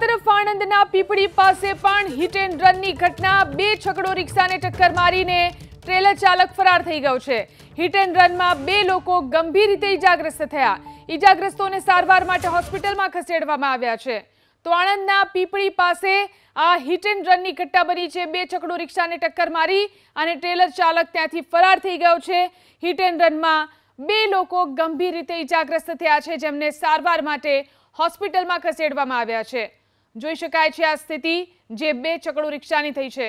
તરફ આણંદના પીપળી પાસે પણ હિટ એન્ડ રનની ઘટના બે છકડો રિક્ષાને ટક્કર મારીને ટ્રેલર ચાલક ફરાર થઈ ગયો છે હિટ એન્ડ રનમાં બે લોકો ગંભીર રીતે ઇજાગ્રસ્ત થયા ઈજાગ્રસ્તોને સારવાર માટે હોસ્પિટલમાં ખસેડવામાં આવ્યા છે તો આણંદના પીપળી પાસે આ હિટ એન્ડ રનની ઘટના બની છે બે છકડો રિક્ષાને ટક્કર મારી અને ટ્રેલર ચાલક ત્યાંથી ફરાર થઈ ગયો છે હિટ એન્ડ રનમાં બે લોકો ગંભીર રીતે ઈજાગ્રસ્ત થયા છે જેમને સારવાર માટે હોસ્પિટલમાં ખસેડવામાં આવ્યા છે જોઈ શકાય છે આ સ્થિતિ જે બે ચકડું રિક્ષાની થઈ છે